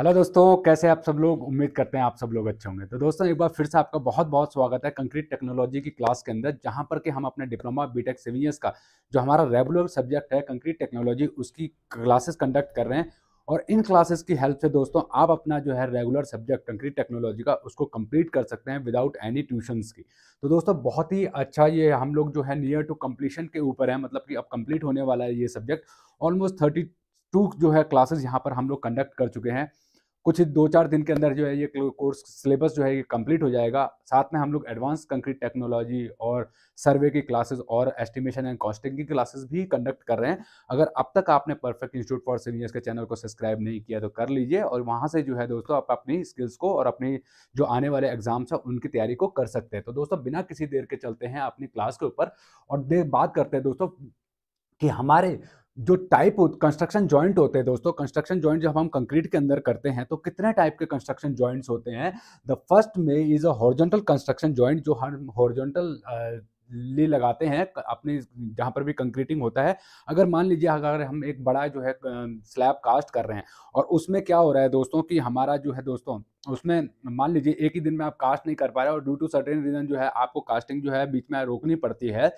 hello दोस्तों कैसे आप सब लोग उम्मीद करते हैं आप सब लोग अच्छे होंगे तो दोस्तों एक बार फिर से आपका बहुत बहुत स्वागत है कंक्रीट टेक्नोलॉजी की क्लास के अंदर जहां पर कि हम अपने डिप्लोमा बीटेक टेक ईयर्स का जो हमारा रेगुलर सब्जेक्ट है कंक्रीट टेक्नोलॉजी उसकी क्लासेस कंडक्ट कर रहे हैं और इन क्लासेस की हेल्प से दोस्तों आप अपना जो है रेगुलर सब्जेक्ट कंक्रीट टेक्नोलॉजी का उसको कंप्लीट कर सकते हैं विदाउट एनी ट्यूशन्स की तो दोस्तों बहुत ही अच्छा ये हम लोग जो है नियर टू कम्प्लीशन के ऊपर है मतलब कि अब कंप्लीट होने वाला है ये सब्जेक्ट ऑलमोस्ट थर्टी टू जो है क्लासेस यहाँ पर हम लोग कंडक्ट कर चुके हैं कुछ दो चार दिन के अंदर जो है ये कोर्स सिलेबस जो है ये कंप्लीट हो जाएगा साथ में हम लोग एडवांस कंक्रीट टेक्नोलॉजी और सर्वे की क्लासेस और एस्टिमेशन एंड कॉस्टिंग की क्लासेस भी कंडक्ट कर रहे हैं अगर अब तक आपने परफेक्ट इंस्टीट्यूट फॉर सीनियर्स के चैनल को सब्सक्राइब नहीं किया तो कर लीजिए और वहाँ से जो है दोस्तों आप अपनी स्किल्स को और अपनी जो आने वाले एग्जाम्स हैं उनकी तैयारी को कर सकते हैं तो दोस्तों बिना किसी देर के चलते हैं अपनी क्लास के ऊपर और देर बात करते हैं दोस्तों कि हमारे जो टाइप कंस्ट्रक्शन ज्वाइंट होते हैं दोस्तों कंस्ट्रक्शन ज्वाइंट जब हम कंक्रीट के अंदर करते हैं तो कितने टाइप के कंस्ट्रक्शन ज्वाइंट होते हैं द फर्स्ट में is a horizontal construction joint जो हम हॉर्जेंटल ले लगाते हैं अपने जहाँ पर भी कंक्रीटिंग होता है अगर मान लीजिए अगर हम एक बड़ा जो है स्लैब कास्ट कर रहे हैं और उसमें क्या हो रहा है दोस्तों कि हमारा जो है दोस्तों उसमें मान लीजिए एक ही दिन में आप कास्ट नहीं कर पा रहे और ड्यू टू सर्टेन रीजन जो है आपको कास्टिंग जो है बीच में रोकनी पड़ती है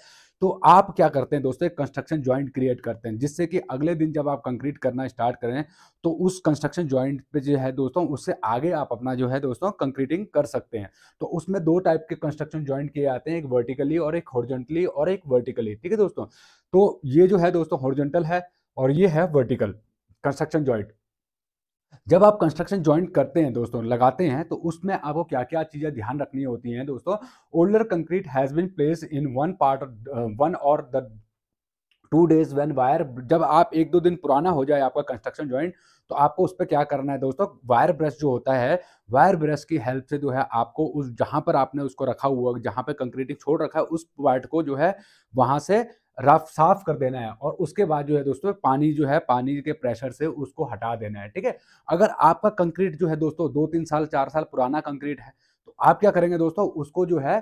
तो आप क्या करते हैं दोस्तों कंस्ट्रक्शन ज्वाइंट क्रिएट करते हैं जिससे कि अगले दिन जब आप कंक्रीट करना स्टार्ट करें तो उस कंस्ट्रक्शन ज्वाइंट पे जो है दोस्तों उससे आगे आप अपना जो है दोस्तों कंक्रीटिंग कर सकते हैं तो उसमें दो टाइप के कंस्ट्रक्शन ज्वाइंट किए जाते हैं एक वर्टिकली और एक हॉर्जेंटली और एक वर्टिकली ठीक है दोस्तों तो ये जो है दोस्तों हॉर्जेंटल है और ये है वर्टिकल कंस्ट्रक्शन ज्वाइंट जब आप कंस्ट्रक्शन ज्वाइंट करते हैं दोस्तों लगाते हैं तो उसमें आपको क्या क्या चीज़ें ध्यान रखनी होती हैं दोस्तों older concrete has been place in one part one और the two days when wire जब आप एक दो दिन पुराना हो जाए आपका कंस्ट्रक्शन ज्वाइंट तो आपको उस पर क्या करना है दोस्तों वायर ब्रश जो होता है वायर ब्रश की हेल्प से जो है आपको उस जहां पर आपने उसको रखा हुआ जहां पर कंक्रीटिंग छोड़ रखा है उस पार्ट को जो है वहां से रफ साफ कर देना है और उसके बाद जो है दोस्तों पानी जो है पानी के प्रेशर से उसको हटा देना है ठीक है अगर आपका कंक्रीट जो है दोस्तों दो तीन साल चार साल पुराना कंक्रीट है तो आप क्या करेंगे दोस्तों उसको जो है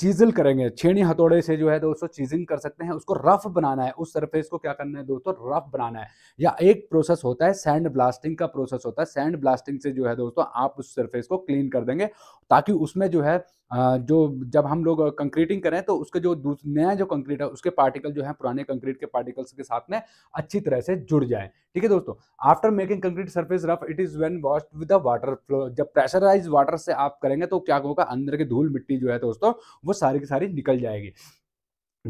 चीजल करेंगे छेनी हथौड़े से जो है दोस्तों चीजिंग कर सकते हैं उसको रफ बनाना है उस सरफेस को क्या करना है दोस्तों रफ बनाना है या एक प्रोसेस होता है सैंड ब्लास्टिंग का प्रोसेस होता है सैंड ब्लास्टिंग से जो है दोस्तों आप उस सरफेस को क्लीन कर देंगे ताकि उसमें जो है जो जब हम लोग कंक्रीटिंग करें तो उसका जो नया जो कंक्रीट है उसके पार्टिकल जो है पुराने कंक्रीट के पार्टिकल्स के साथ में अच्छी तरह से जुड़ जाए ठीक है दोस्तों after making concrete surface rough it is when wash with the water flow जब प्रेशराइज वाटर से आप करेंगे तो क्या होगा अंदर की धूल मिट्टी जो है दोस्तों वो सारी की सारी निकल जाएगी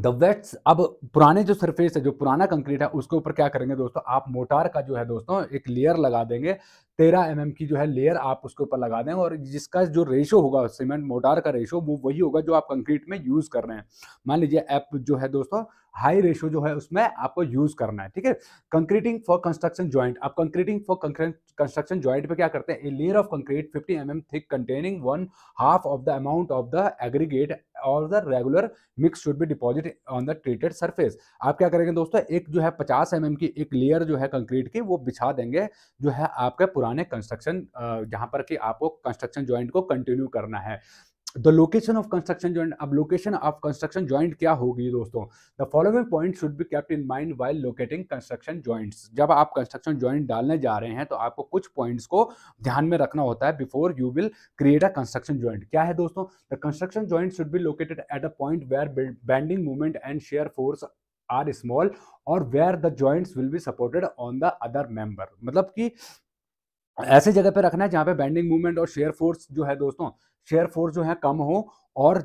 द वेट्स अब पुराने जो सरफेस है जो पुराना कंक्रीट है उसके ऊपर क्या करेंगे दोस्तों आप मोटार का जो है दोस्तों एक लेयर लगा देंगे तेरह एम mm की जो है लेयर आप उसके ऊपर लगा देंगे और जिसका जो रेशो होगा सीमेंट मोटार का रेशो वो वही होगा जो आप कंक्रीट में यूज़ कर रहे हैं मान लीजिए एप जो है दोस्तों हाई रेशो जो है उसमें आपको यूज़ करना है ठीक है कंक्रीटिंग फॉर कंस्ट्रक्शन ज्वाइंट आप कंक्रीटिंग फॉर कंस्ट्रक्शन ज्वाइंट पे क्या करते हैं a layer of concrete 50 m mm thick containing one half of the amount of the aggregate और the regular mix should be deposit on the treated surface आप क्या करेंगे दोस्तों एक जो है पचास एम mm की एक लेयर जो है कंक्रीट की वो बिछा देंगे जो है आपके पुराने कंस्ट्रक्शन जहाँ पर कि आपको कंस्ट्रक्शन ज्वाइंट को कंटिन्यू करना है the location of construction joint अब लोकेशन ऑफ कंस्ट्रक्शन ज्वाइंट क्या होगी दोस्तों the following point should be kept in mind while locating construction joints जब आप कंस्ट्रक्शन ज्वाइंट डालने जा रहे हैं तो आपको कुछ पॉइंट्स को ध्यान में रखना होता है before you will create a construction joint क्या है दोस्तों the construction joint should be located at a point where bending movement and shear force are small और where the joints will be supported on the other member मतलब कि ऐसे जगह पे रखना है जहां पे बैंडिंग मूवमेंट और शेयर फोर्स जो है दोस्तों शेयर फोर्स जो है कम हो और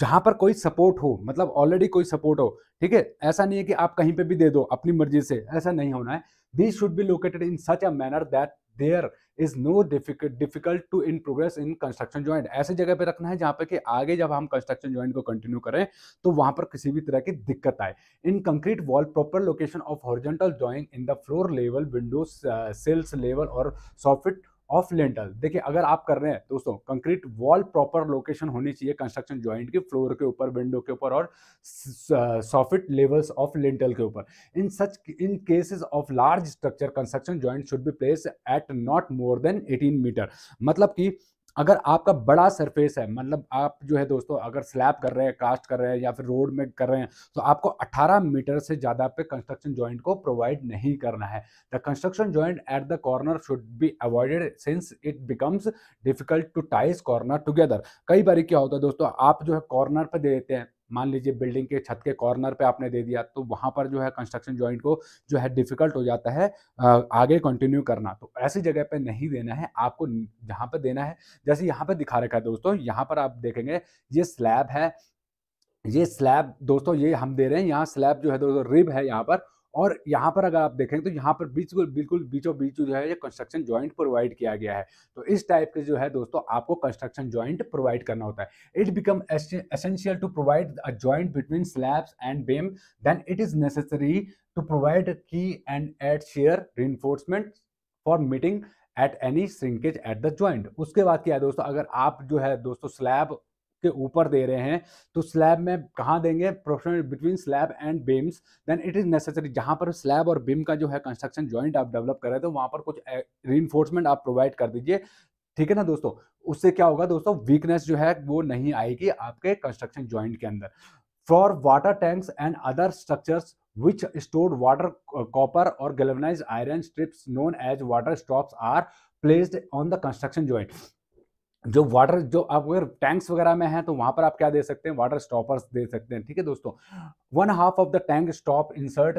जहां पर कोई सपोर्ट हो मतलब ऑलरेडी कोई सपोर्ट हो ठीक है ऐसा नहीं है कि आप कहीं पे भी दे दो अपनी मर्जी से ऐसा नहीं होना है this should be located in such a manner that there is no difficult to in progress in construction joint ऐसे जगह पे रखना है जहां पर कि आगे जब हम कंस्ट्रक्शन ज्वाइंट को कंटिन्यू करें तो वहां पर किसी भी तरह की दिक्कत आए in concrete wall proper location of horizontal joint in the floor level window sills level और सॉफिट ऑफ लेंटल देखिए अगर आप कर रहे हैं दोस्तों कंक्रीट वॉल प्रॉपर लोकेशन होनी चाहिए कंस्ट्रक्शन ज्वाइंट के फ्लोर के ऊपर विंडो के ऊपर और सॉफिट लेवल्स ऑफ लेंटल के ऊपर in such in cases of large structure construction joint should be place at not more than eighteen metre मतलब कि अगर आपका बड़ा सरफेस है मतलब आप जो है दोस्तों अगर स्लैब कर रहे हैं कास्ट कर रहे हैं या फिर रोड में कर रहे हैं तो आपको 18 मीटर से ज़्यादा पे कंस्ट्रक्शन जॉइंट को प्रोवाइड नहीं करना है the construction joint at the corner should be avoided since it becomes difficult to ties corner together कई बार क्या होता है दोस्तों आप जो है कॉर्नर पर दे देते हैं मान लीजिए बिल्डिंग के छत के कॉर्नर पे आपने दे दिया तो वहाँ पर जो है कंस्ट्रक्शन जॉइंट को जो है डिफिकल्ट हो जाता है आगे कंटिन्यू करना तो ऐसी जगह पे नहीं देना है आपको जहाँ पर देना है जैसे यहाँ पे दिखा रखा है दोस्तों यहाँ पर आप देखेंगे ये स्लैब है ये स्लैब दोस्तों ये हम दे रहे हैं यहाँ स्लैब जो है दोस्तों रिब है यहाँ पर और यहाँ पर अगर आप देखेंगे तो यहाँ पर बीच बिल्कुल बीचों बीच जो है ये कंस्ट्रक्शन ज्वाइंट प्रोवाइड किया गया है तो इस टाइप के जो है दोस्तों आपको कंस्ट्रक्शन ज्वाइंट प्रोवाइड करना होता है it become essential to provide a joint between slabs and beam then it is necessary to provide key and at shear reinforcement for meeting at any shrinkage at the joint उसके बाद क्या है दोस्तों अगर आप जो है दोस्तों स्लैब के ऊपर दे रहे हैं तो स्लैब में कहाँ देंगे professional between slab and beams then it is necessary जहाँ पर स्लैब और बीम का जो है कंस्ट्रक्शन जॉइंट आप डेवलप कर रहे थे वहाँ पर कुछ री आप प्रोवाइड कर दीजिए ठीक है ना दोस्तों उससे क्या होगा दोस्तों वीकनेस जो है वो नहीं आएगी आपके कंस्ट्रक्शन ज्वाइंट के अंदर for water tanks and other structures which stored water copper और galvanized iron strips known as water stops are placed on the construction joint जो वाटर जो आप अगर टैंक्स वगैरह में हैं तो वहां पर आप क्या दे सकते हैं वाटर स्टॉपर्स दे सकते हैं ठीक है दोस्तों one half of the tank stop insert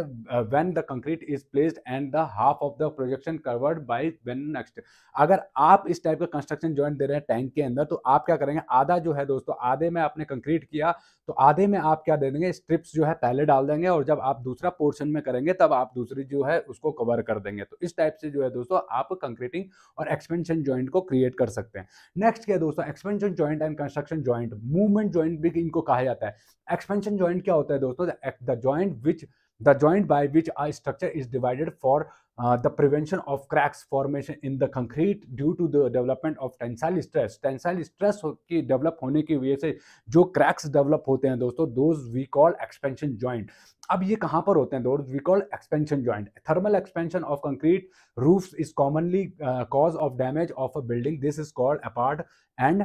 when the concrete is placed and the half of the projection covered by when next अगर आप इस टाइप का कंस्ट्रक्शन ज्वाइंट दे रहे हैं टैंक के अंदर तो आप क्या करेंगे आधा जो है दोस्तों आधे में आपने कंक्रीट किया तो आधे में आप क्या दे देंगे स्ट्रिप्स जो है पहले डाल देंगे और जब आप दूसरा पोर्शन में करेंगे तब आप दूसरी जो है उसको कवर कर देंगे तो इस टाइप से जो है दोस्तों आप कंक्रीटिंग और एक्सपेंशन ज्वाइंट को क्रिएट कर सकते हैं नेक्स्ट क्या है दोस्तों expansion joint and construction joint movement joint भी इनको कहा जाता है एक्सपेंशन ज्वाइंट क्या होता है दोस्तों the joint which the joint by which a structure is divided for uh, the prevention of cracks formation in the concrete due to the development of tensile stress tensile stress की develop होने की वजह से जो cracks develop होते हैं दोस्तों those we call expansion joint अब ये कहाँ पर होते हैं दोस्त we call expansion joint thermal expansion of concrete roofs is commonly cause of damage of a building this is called apart and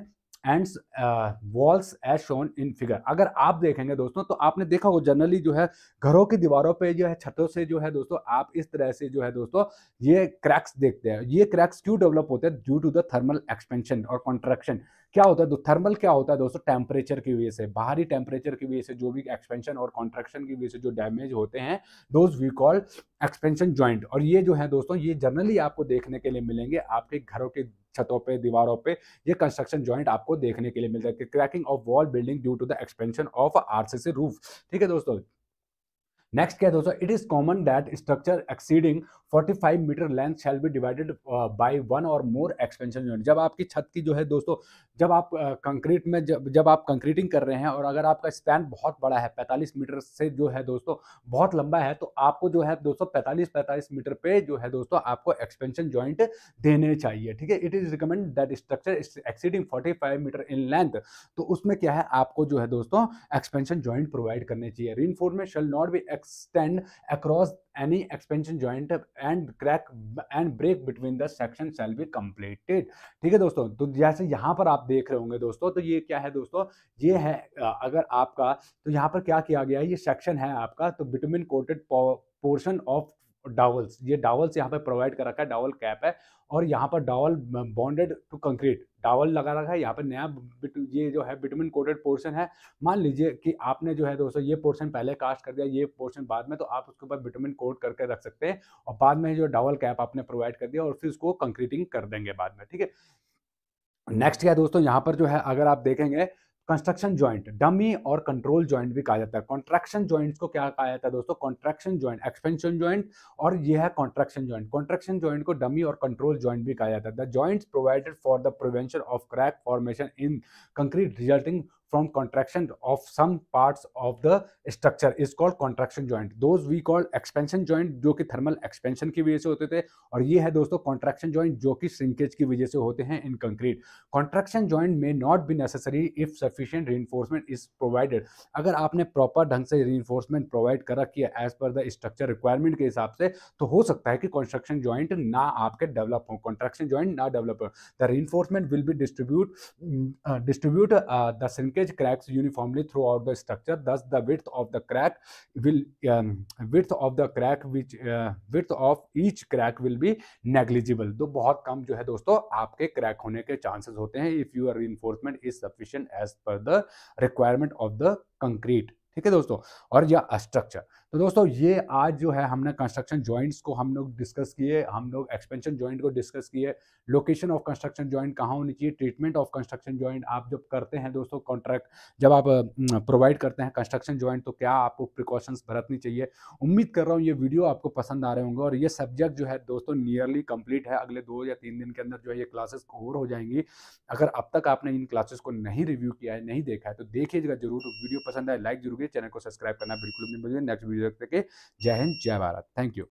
end walls as shown in figure अगर आप देखेंगे दोस्तों तो आपने देखा हो जनरली जो है घरों की दीवारों पे जो है छतों से जो है दोस्तों आप इस तरह से जो है दोस्तों ये क्रैक्स देखते हैं ये क्रैक्स क्यों डेवलप होते हैं due to the thermal expansion और कॉन्ट्रेक्शन क्या होता है दो थर्मल क्या होता है दोस्तों टेम्परेचर की वजह से बाहरी टेम्परेचर की वजह से जो भी एक्सपेंशन और कॉन्ट्रेक्शन की वजह से जो डैमेज होते हैं those we call expansion joint और ये जो है दोस्तों ये जनरली आपको देखने के लिए मिलेंगे आपके घरों के छतों पे दीवारों पे ये कंस्ट्रक्शन जॉइंट आपको देखने के लिए मिलता है cracking of wall building due to the expansion of RCC roof ठीक है दोस्तों नेक्स्ट क्या है दोस्तों it is common that structure exceeding 45 metre length shall be divided by one और मोर एक्सपेंशन यूनिट जब आपकी छत की जो है दोस्तों जब आप कंक्रीट uh, में जब जब आप कंक्रीटिंग कर रहे हैं और अगर आपका स्पैन बहुत बड़ा है 45 मीटर से जो है दोस्तों बहुत लंबा है तो आपको जो है दोस्तों 45 45 मीटर पे जो है दोस्तों आपको एक्सपेंशन ज्वाइंट देने चाहिए ठीक है it is recommend that structure exceeding five metre in length तो उसमें क्या है आपको जो है दोस्तों एक्सपेंशन ज्वाइंट प्रोवाइड करने चाहिए री shall not be extend across any expansion joint and crack and break between the section shall be completed ठीक है दोस्तों तो जैसे यहाँ पर आप देख रहे होंगे दोस्तों तो ये क्या है दोस्तों ये है अगर आपका तो यहाँ पर क्या किया गया है ये सेक्शन है आपका तो bitumen coated portion of dowels ये डावल्स यहाँ पे प्रोवाइड कर रखा है डावल कैप है और यहाँ पर dowel bonded to concrete dowel लगा रखा है यहाँ पे नया ये जो है बिटमिन कोटेड पोर्शन है मान लीजिए कि आपने जो है दोस्तों ये पोर्शन पहले कास्ट कर दिया ये पोर्शन बाद में तो आप उसके ऊपर बिटमिन कोट करके रख सकते हैं और बाद में जो डावल कैप आपने प्रोवाइड कर दिया और फिर उसको कंक्रीटिंग कर देंगे बाद में ठीक है नेक्स्ट क्या दोस्तों यहाँ पर जो है अगर आप देखेंगे कंस्ट्रक्शन ज्वाइंट डमी और कंट्रोल ज्वाइंट भी कहा जाता है कॉन्ट्रैक्शन ज्वाइंट्स को क्या कहा जाता है दोस्तों कॉन्ट्रैक्शन ज्वाइंट एक्सपेंशन ज्वाइंट और यह है कॉन्ट्रैक्शन ज्वाइंट कॉन्ट्रैक्शन ज्वाइंट को डमी और कंट्रोल ज्वाइंट भी कहा जाता है the joints provided for the prevention of crack formation in concrete resulting from contraction of some parts of the structure is called contraction joint those we call expansion joint जो कि thermal expansion की वजह से होते थे और ये है दोस्तों कॉन्ट्रैक्शन जॉइंट जो कि श्रिंकेज की वजह से होते हैं in concrete contraction joint may not be necessary if sufficient reinforcement is provided अगर आपने प्रॉपर ढंग से रीइंफोर्समेंट प्रोवाइड कर रखी है as per the structure requirement के हिसाब से तो हो सकता है कि कॉन्स्ट्रक्शन ज्वाइंट ना आपके डेवलप हो कॉन्ट्रैक्शन ज्वाइंट ना डेवलप हो the reinforcement will be distribute distribute the linkage cracks uniformly throughout the structure thus the width of the crack will um, width of the crack which uh, width of each crack will be negligible तो बहुत कम जो है दोस्तों आपके crack होने के chances होते हैं if your reinforcement is sufficient as per the requirement of the concrete ठीक है दोस्तों और या स्ट्रक्चर तो दोस्तों ये आज जो है हमने कंस्ट्रक्शन जॉइंट्स को हम लोग डिस्कस किए हम लोग एक्सपेंशन जॉइंट को डिस्कस किए लोकेशन ऑफ कंस्ट्रक्शन जॉइंट कहाँ होनी चाहिए ट्रीटमेंट ऑफ कंस्ट्रक्शन जॉइंट आप जब करते हैं दोस्तों कॉन्ट्रैक्ट जब आप प्रोवाइड करते हैं कंस्ट्रक्शन जॉइंट तो क्या आपको प्रिकॉशंस बरतनी चाहिए उम्मीद कर रहा हूँ ये वीडियो आपको पसंद आ रहे होंगे और ये सब्जेक्ट जो है दोस्तों नियरली कंप्लीट है अगले दो या तीन दिन के अंदर जो है ये क्लासेस ओवर हो जाएंगी अगर अब तक आपने इन क्लासेस को नहीं रिव्यू किया है नहीं देखा है तो देखिएगा जरूर वीडियो पसंद आए लाइक जरूर चैनल को सब्सक्राइब करना बिल्कुल नेक्स्ट वीडियो अभिव्यक्त के जय हिंद जय भारत थैंक यू